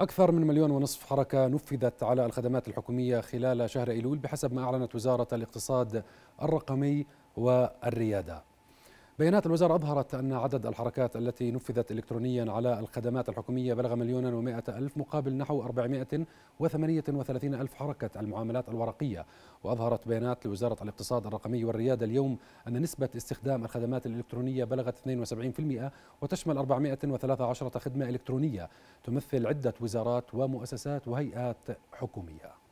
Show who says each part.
Speaker 1: أكثر من مليون ونصف حركة نفذت على الخدمات الحكومية خلال شهر أيلول بحسب ما أعلنت وزارة الاقتصاد الرقمي والريادة بيانات الوزارة أظهرت أن عدد الحركات التي نفذت إلكترونيا على الخدمات الحكومية بلغ مليون ومائة ألف مقابل نحو 438 ألف حركة المعاملات الورقية وأظهرت بيانات لوزارة الاقتصاد الرقمي والريادة اليوم أن نسبة استخدام الخدمات الإلكترونية بلغت 72% وتشمل 413 خدمة إلكترونية تمثل عدة وزارات ومؤسسات وهيئات حكومية